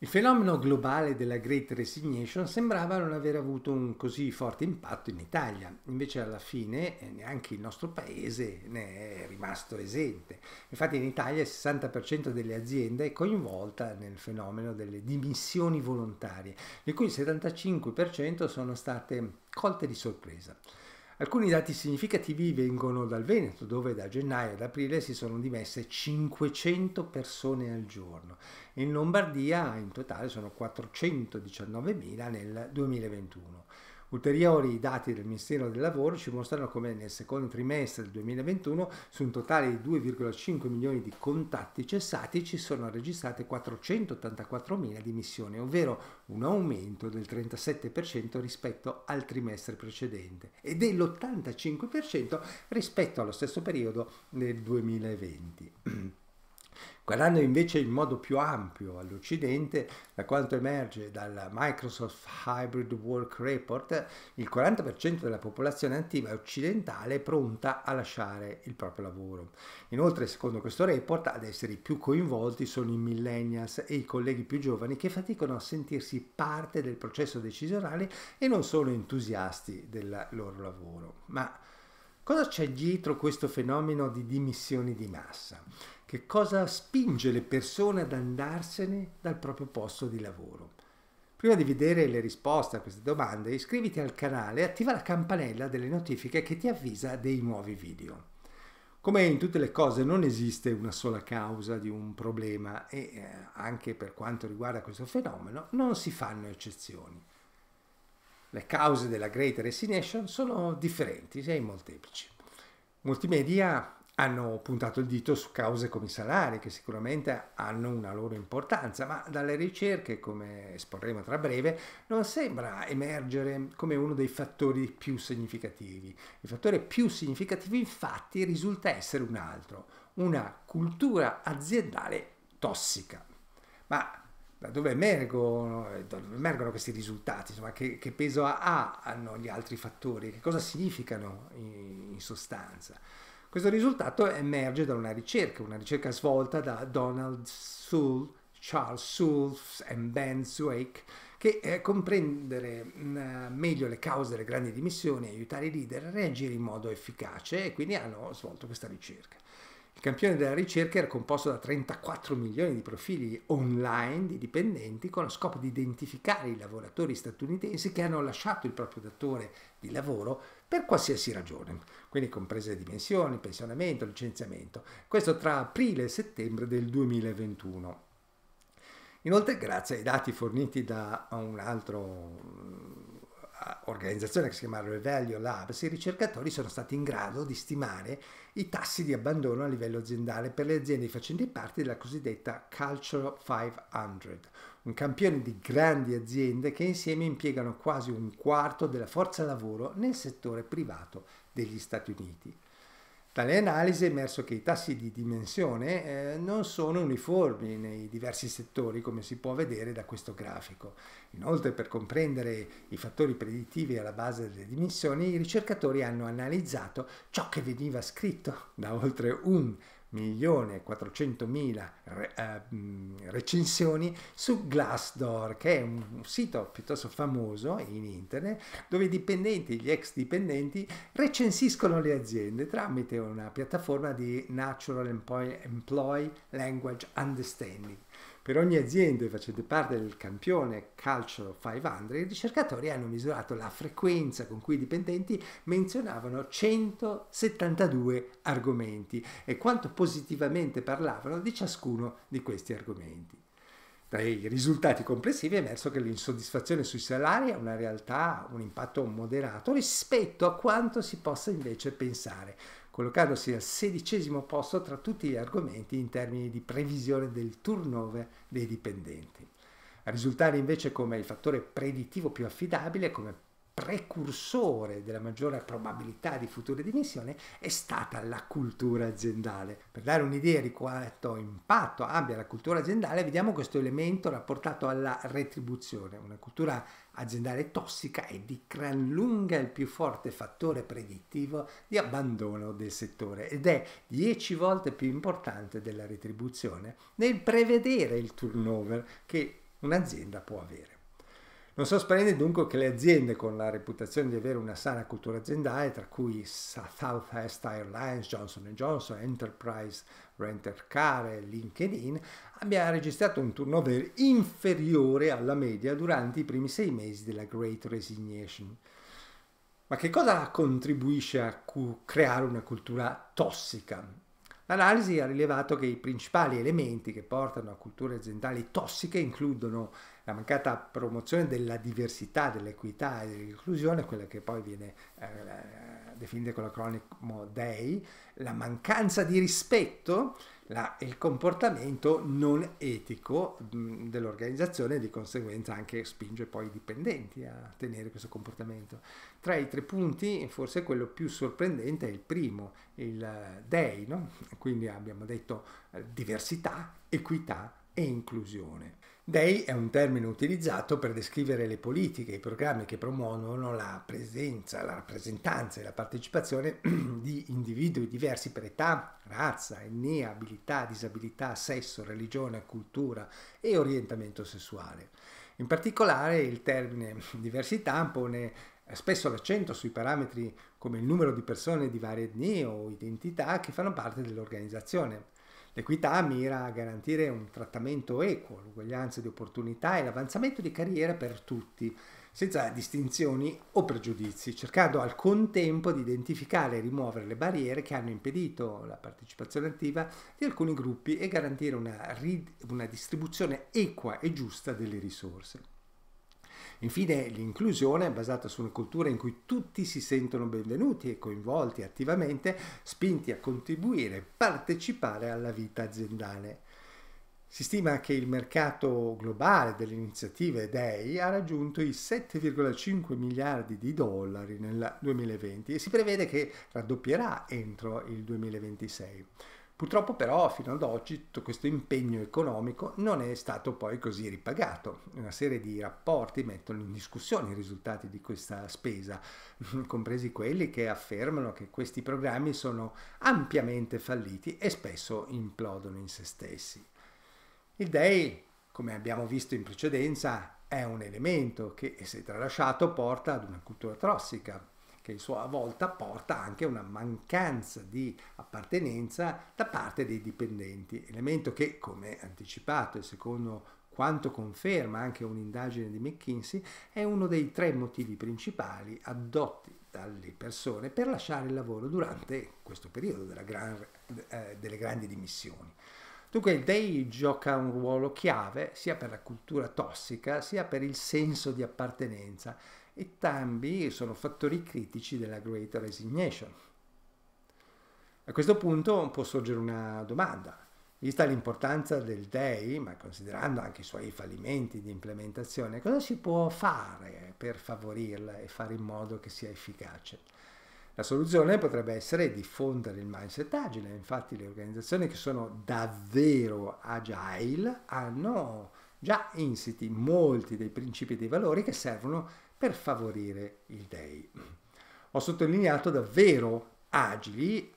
Il fenomeno globale della Great Resignation sembrava non aver avuto un così forte impatto in Italia, invece alla fine eh, neanche il nostro paese ne è rimasto esente. Infatti in Italia il 60% delle aziende è coinvolta nel fenomeno delle dimissioni volontarie, di cui il 75% sono state colte di sorpresa. Alcuni dati significativi vengono dal Veneto, dove da gennaio ad aprile si sono dimesse 500 persone al giorno. In Lombardia in totale sono 419.000 nel 2021. Ulteriori dati del Ministero del Lavoro ci mostrano come nel secondo trimestre del 2021 su un totale di 2,5 milioni di contatti cessati ci sono registrate 484 mila dimissioni, ovvero un aumento del 37% rispetto al trimestre precedente e dell'85% rispetto allo stesso periodo del 2020. guardando invece in modo più ampio all'Occidente, da quanto emerge dal Microsoft Hybrid Work Report, il 40% della popolazione attiva occidentale è pronta a lasciare il proprio lavoro. Inoltre, secondo questo report, ad essere i più coinvolti sono i millennials e i colleghi più giovani che faticano a sentirsi parte del processo decisionale e non sono entusiasti del loro lavoro. Ma cosa c'è dietro questo fenomeno di dimissioni di massa? che cosa spinge le persone ad andarsene dal proprio posto di lavoro. Prima di vedere le risposte a queste domande iscriviti al canale e attiva la campanella delle notifiche che ti avvisa dei nuovi video. Come in tutte le cose non esiste una sola causa di un problema e eh, anche per quanto riguarda questo fenomeno non si fanno eccezioni. Le cause della Great Resignation sono differenti e molteplici. Multimedia hanno puntato il dito su cause come i salari, che sicuramente hanno una loro importanza, ma dalle ricerche, come esporremo tra breve, non sembra emergere come uno dei fattori più significativi. Il fattore più significativo infatti risulta essere un altro, una cultura aziendale tossica. Ma da dove emergono, eh, da dove emergono questi risultati? Insomma, che, che peso ha, hanno gli altri fattori? Che cosa significano in, in sostanza? Questo risultato emerge da una ricerca, una ricerca svolta da Donald Sewell, Charles Sewell e Ben Swake, che eh, comprendere mh, mm, meglio le cause delle grandi dimissioni e aiutare i leader a reagire in modo efficace e quindi hanno svolto questa ricerca. Il campione della ricerca era composto da 34 milioni di profili online di dipendenti con lo scopo di identificare i lavoratori statunitensi che hanno lasciato il proprio datore di lavoro per qualsiasi ragione, quindi comprese dimensioni, pensionamento, licenziamento. Questo tra aprile e settembre del 2021. Inoltre, grazie ai dati forniti da un'altra mm, organizzazione che si chiama Revelio Labs, i ricercatori sono stati in grado di stimare i tassi di abbandono a livello aziendale per le aziende facenti parte della cosiddetta Culture 500, un campione di grandi aziende che insieme impiegano quasi un quarto della forza lavoro nel settore privato degli Stati Uniti. Dalle analisi è emerso che i tassi di dimensione eh, non sono uniformi nei diversi settori, come si può vedere da questo grafico. Inoltre, per comprendere i fattori predittivi alla base delle dimensioni, i ricercatori hanno analizzato ciò che veniva scritto da oltre un e 1.400.000 eh, recensioni su Glassdoor, che è un sito piuttosto famoso in internet dove i dipendenti, gli ex dipendenti, recensiscono le aziende tramite una piattaforma di Natural Employee Language Understanding. Per ogni azienda facente parte del campione Culture 500, i ricercatori hanno misurato la frequenza con cui i dipendenti menzionavano 172 argomenti e quanto positivamente parlavano di ciascuno di questi argomenti. Dai risultati complessivi è emerso che l'insoddisfazione sui salari ha una realtà, un impatto moderato rispetto a quanto si possa invece pensare, collocandosi al sedicesimo posto tra tutti gli argomenti in termini di previsione del turnover dei dipendenti. A risultare invece come il fattore predittivo più affidabile, come precursore della maggiore probabilità di future dimissioni è stata la cultura aziendale. Per dare un'idea di quanto impatto abbia la cultura aziendale, vediamo questo elemento rapportato alla retribuzione. Una cultura aziendale tossica è di gran lunga il più forte fattore predittivo di abbandono del settore ed è 10 volte più importante della retribuzione nel prevedere il turnover che un'azienda può avere. Non sorprende dunque che le aziende con la reputazione di avere una sana cultura aziendale, tra cui Southwest Airlines, Johnson Johnson, Enterprise, Renter Car e LinkedIn, abbia registrato un turnover inferiore alla media durante i primi sei mesi della Great Resignation. Ma che cosa contribuisce a creare una cultura tossica? L'analisi ha rilevato che i principali elementi che portano a culture aziendali tossiche includono la mancata promozione della diversità, dell'equità e dell'inclusione, quella che poi viene eh, definite con l'acronimo DEI, la mancanza di rispetto, la, il comportamento non etico mm, dell'organizzazione e di conseguenza anche spinge poi i dipendenti a tenere questo comportamento. Tra i tre punti forse quello più sorprendente è il primo, il eh, DEI, no? quindi abbiamo detto eh, diversità, equità e inclusione. Dei è un termine utilizzato per descrivere le politiche, e i programmi che promuovono la presenza, la rappresentanza e la partecipazione di individui diversi per età, razza, etnia, abilità, disabilità, sesso, religione, cultura e orientamento sessuale. In particolare il termine diversità pone spesso l'accento sui parametri come il numero di persone di varie etnie o identità che fanno parte dell'organizzazione L'equità mira a garantire un trattamento equo, l'uguaglianza di opportunità e l'avanzamento di carriera per tutti, senza distinzioni o pregiudizi, cercando al contempo di identificare e rimuovere le barriere che hanno impedito la partecipazione attiva di alcuni gruppi e garantire una, una distribuzione equa e giusta delle risorse. Infine l'inclusione è basata su una cultura in cui tutti si sentono benvenuti e coinvolti attivamente, spinti a contribuire e partecipare alla vita aziendale. Si stima che il mercato globale delle iniziative DEI ha raggiunto i 7,5 miliardi di dollari nel 2020 e si prevede che raddoppierà entro il 2026. Purtroppo però fino ad oggi tutto questo impegno economico non è stato poi così ripagato. Una serie di rapporti mettono in discussione i risultati di questa spesa, compresi quelli che affermano che questi programmi sono ampiamente falliti e spesso implodono in se stessi. Il DEI, come abbiamo visto in precedenza, è un elemento che se tralasciato porta ad una cultura tossica che a sua volta porta anche una mancanza di appartenenza da parte dei dipendenti, elemento che, come anticipato e secondo quanto conferma anche un'indagine di McKinsey, è uno dei tre motivi principali adotti dalle persone per lasciare il lavoro durante questo periodo gran, eh, delle grandi dimissioni. Dunque il day gioca un ruolo chiave sia per la cultura tossica sia per il senso di appartenenza entrambi sono fattori critici della Great Resignation. A questo punto può sorgere una domanda. Vista l'importanza del DEI, ma considerando anche i suoi fallimenti di implementazione, cosa si può fare per favorirla e fare in modo che sia efficace? La soluzione potrebbe essere diffondere il mindset agile, infatti le organizzazioni che sono davvero agile hanno già insiti molti dei principi e dei valori che servono per favorire il DEI. Ho sottolineato davvero agili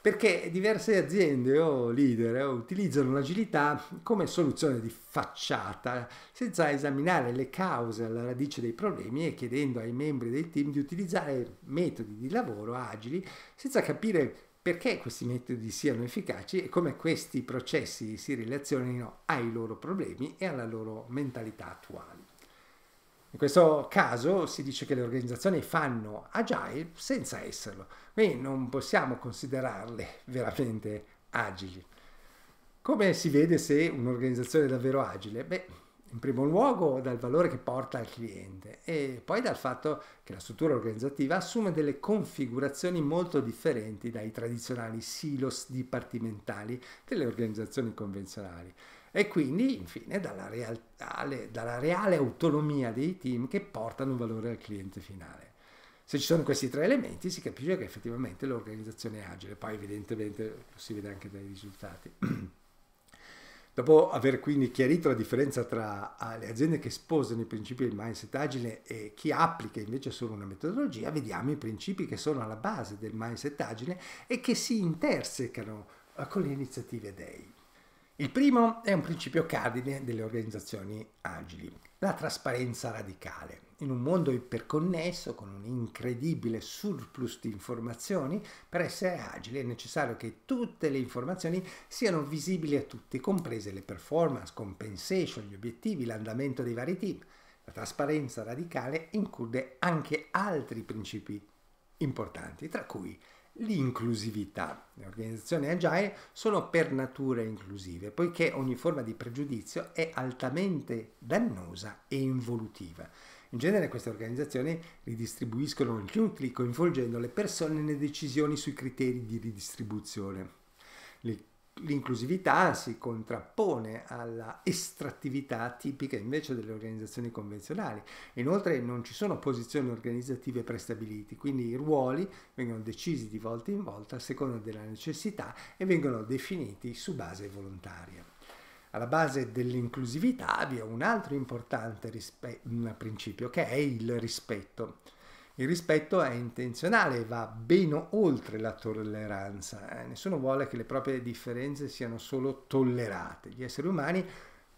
perché diverse aziende o leader eh, utilizzano l'agilità come soluzione di facciata, senza esaminare le cause alla radice dei problemi e chiedendo ai membri dei team di utilizzare metodi di lavoro agili, senza capire perché questi metodi siano efficaci e come questi processi si relazionino ai loro problemi e alla loro mentalità attuale. In questo caso si dice che le organizzazioni fanno agile senza esserlo, quindi non possiamo considerarle veramente agili. Come si vede se un'organizzazione è davvero agile? Beh, in primo luogo dal valore che porta al cliente e poi dal fatto che la struttura organizzativa assume delle configurazioni molto differenti dai tradizionali silos dipartimentali delle organizzazioni convenzionali e quindi infine dalla, reale, dalla reale autonomia dei team che portano valore al cliente finale. Se ci sono questi tre elementi si capisce che effettivamente l'organizzazione è agile, poi evidentemente lo si vede anche dai risultati. Dopo aver quindi chiarito la differenza tra ah, le aziende che sposano i principi del mindset agile e chi applica invece solo una metodologia, vediamo i principi che sono alla base del mindset agile e che si intersecano eh, con le iniziative DEI. Il primo è un principio cardine delle organizzazioni agili, la trasparenza radicale. In un mondo iperconnesso, con un incredibile surplus di informazioni, per essere agili è necessario che tutte le informazioni siano visibili a tutti, comprese le performance, compensation, gli obiettivi, l'andamento dei vari team. La trasparenza radicale include anche altri principi importanti, tra cui L'inclusività. Le organizzazioni agile sono per natura inclusive, poiché ogni forma di pregiudizio è altamente dannosa e involutiva. In genere queste organizzazioni ridistribuiscono gli utili coinvolgendo le persone nelle decisioni sui criteri di ridistribuzione. L'inclusività si contrappone alla estrattività tipica invece delle organizzazioni convenzionali. Inoltre non ci sono posizioni organizzative prestabilite, quindi i ruoli vengono decisi di volta in volta a seconda della necessità e vengono definiti su base volontaria. Alla base dell'inclusività vi è un altro importante rispe- mm, principio che è il rispetto. Il rispetto è intenzionale va ben oltre la tolleranza. Eh. Nessuno vuole che le proprie differenze siano solo tollerate. Gli esseri umani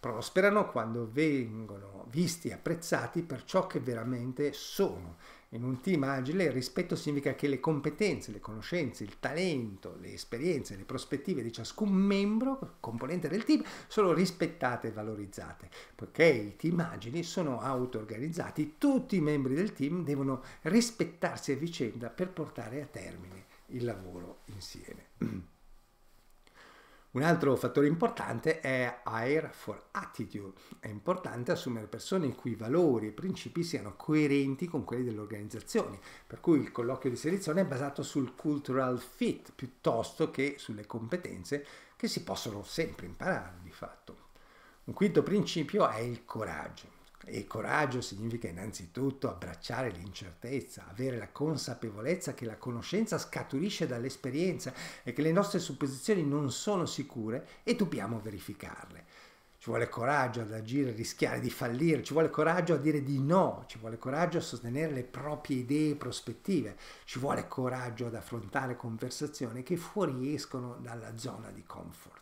prosperano quando vengono visti e apprezzati per ciò che veramente sono in un team agile il rispetto significa che le competenze, le conoscenze, il talento, le esperienze, le prospettive di ciascun membro, componente del team, sono rispettate e valorizzate, poiché i team agili sono auto-organizzati, tutti i membri del team devono rispettarsi a vicenda per portare a termine il lavoro insieme. Un altro fattore importante è Hire for Attitude. È importante assumere persone i cui valori e principi siano coerenti con quelli dell'organizzazione, per cui il colloquio di selezione è basato sul cultural fit piuttosto che sulle competenze che si possono sempre imparare di fatto. Un quinto principio è il coraggio. E coraggio significa innanzitutto abbracciare l'incertezza, avere la consapevolezza che la conoscenza scaturisce dall'esperienza e che le nostre supposizioni non sono sicure e dobbiamo verificarle. Ci vuole coraggio ad agire, rischiare di fallire, ci vuole coraggio a dire di no, ci vuole coraggio a sostenere le proprie idee e prospettive, ci vuole coraggio ad affrontare conversazioni che fuoriescono dalla zona di comfort.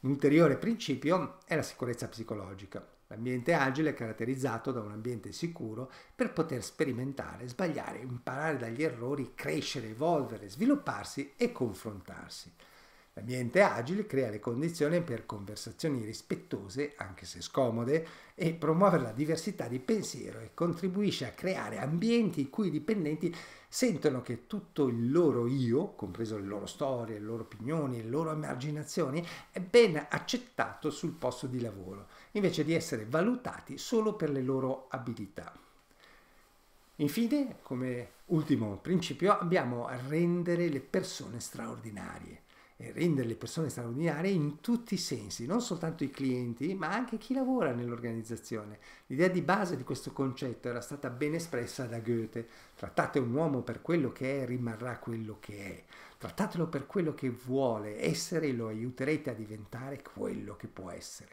Un ulteriore principio è la sicurezza psicologica. L'ambiente agile è caratterizzato da un ambiente sicuro per poter sperimentare, sbagliare, imparare dagli errori, crescere, evolvere, svilupparsi e confrontarsi. L'ambiente agile crea le condizioni per conversazioni rispettose, anche se scomode, e promuove la diversità di pensiero e contribuisce a creare ambienti in cui i dipendenti sentono che tutto il loro io, compreso le loro storie, le loro opinioni, le loro emarginazioni, è ben accettato sul posto di lavoro, invece di essere valutati solo per le loro abilità. Infine, come ultimo principio, abbiamo a rendere le persone straordinarie rendere le persone straordinarie in tutti i sensi, non soltanto i clienti, ma anche chi lavora nell'organizzazione. L'idea di base di questo concetto era stata ben espressa da Goethe. Trattate un uomo per quello che è, e rimarrà quello che è. Trattatelo per quello che vuole essere e lo aiuterete a diventare quello che può essere.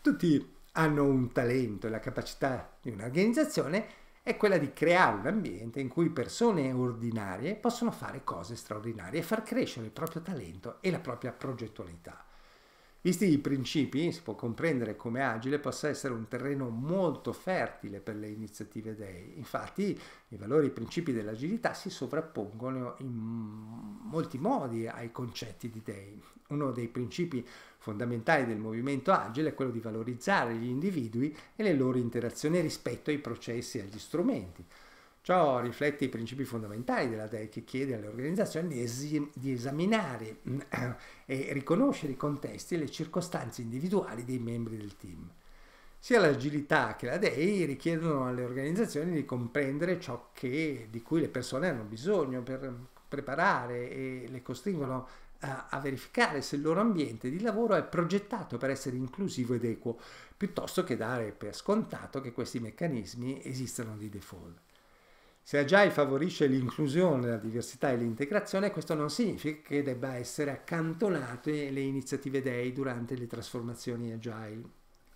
Tutti hanno un talento e la capacità di un'organizzazione è quella di creare un ambiente in cui persone ordinarie possono fare cose straordinarie e far crescere il proprio talento e la propria progettualità. Visti i principi, si può comprendere come Agile possa essere un terreno molto fertile per le iniziative DEI. Infatti i valori e i principi dell'agilità si sovrappongono in molti modi ai concetti di DEI. Uno dei principi fondamentali del movimento Agile è quello di valorizzare gli individui e le loro interazioni rispetto ai processi e agli strumenti. Ciò riflette i principi fondamentali della DEI che chiede alle organizzazioni di, esi- di esaminare mm, e riconoscere i contesti e le circostanze individuali dei membri del team. Sia l'agilità che la DEI richiedono alle organizzazioni di comprendere ciò che, di cui le persone hanno bisogno per preparare e le costringono a verificare se il loro ambiente di lavoro è progettato per essere inclusivo ed equo, piuttosto che dare per scontato che questi meccanismi esistano di default. Se Agile favorisce l'inclusione, la diversità e l'integrazione, questo non significa che debba essere accantonate le iniziative DEI durante le trasformazioni Agile.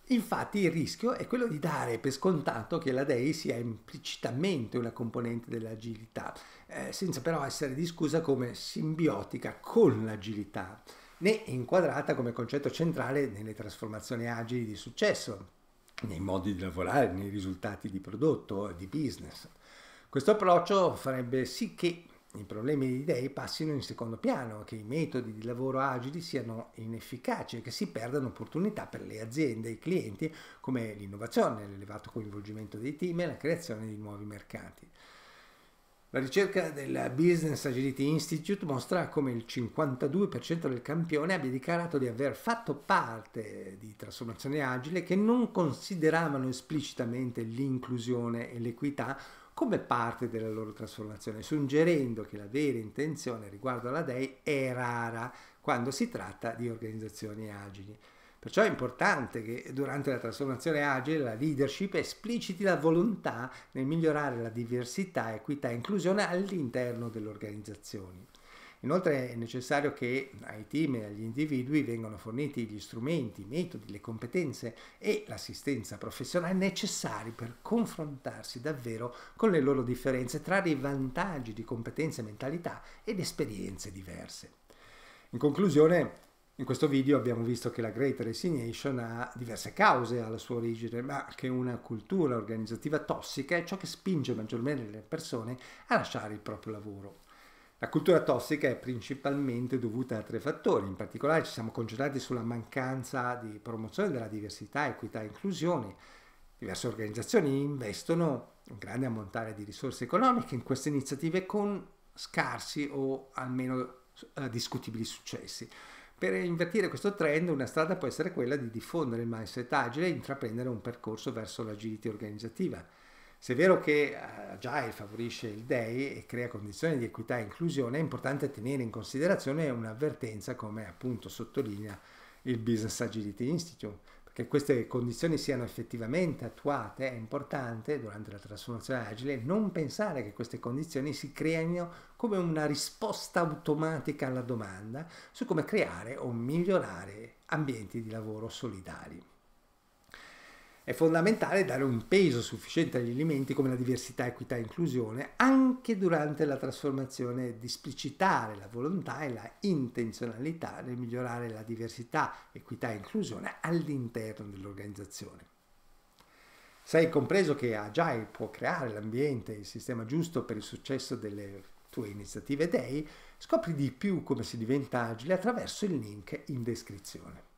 Infatti il rischio è quello di dare per scontato che la DEI sia implicitamente una componente dell'agilità, eh, senza però essere discussa come simbiotica con l'agilità, né inquadrata come concetto centrale nelle trasformazioni agili di successo, nei modi di lavorare, nei risultati di prodotto, di business. Questo approccio farebbe sì che i problemi di idee passino in secondo piano, che i metodi di lavoro agili siano inefficaci e che si perdano opportunità per le aziende e i clienti come l'innovazione, l'elevato coinvolgimento dei team e la creazione di nuovi mercati. La ricerca del Business Agility Institute mostra come il 52% del campione abbia dichiarato di aver fatto parte di trasformazioni agile che non consideravano esplicitamente l'inclusione e l'equità come parte della loro trasformazione, suggerendo che la vera intenzione riguardo alla DEI è rara quando si tratta di organizzazioni agili. Perciò è importante che durante la trasformazione agile la leadership espliciti la volontà nel migliorare la diversità, equità e inclusione all'interno delle organizzazioni. Inoltre è necessario che ai team e agli individui vengano forniti gli strumenti, i metodi, le competenze e l'assistenza professionale necessari per confrontarsi davvero con le loro differenze, trarre i vantaggi di competenze, mentalità ed esperienze diverse. In conclusione, in questo video abbiamo visto che la Great Resignation ha diverse cause alla sua origine, ma che una cultura organizzativa tossica è ciò che spinge maggiormente le persone a lasciare il proprio lavoro. La cultura tossica è principalmente dovuta a tre fattori, in particolare ci siamo concentrati sulla mancanza di promozione della diversità, equità e inclusione. Diverse organizzazioni investono un grande ammontare di risorse economiche in queste iniziative con scarsi o almeno eh, discutibili successi. Per invertire questo trend una strada può essere quella di diffondere il mindset agile e intraprendere un percorso verso l'agility organizzativa. Se è vero che Agile eh, favorisce il DEI e crea condizioni di equità e inclusione, è importante tenere in considerazione un'avvertenza come appunto sottolinea il Business Agility Institute. Perché queste condizioni siano effettivamente attuate è importante durante la trasformazione agile non pensare che queste condizioni si creino come una risposta automatica alla domanda su come creare o migliorare ambienti di lavoro solidari. È fondamentale dare un peso sufficiente agli elementi come la diversità, equità e inclusione anche durante la trasformazione, di esplicitare la volontà e la intenzionalità nel migliorare la diversità, equità e inclusione all'interno dell'organizzazione. Se hai compreso che Agile può creare l'ambiente e il sistema giusto per il successo delle tue iniziative DEI, scopri di più come si diventa agile attraverso il link in descrizione.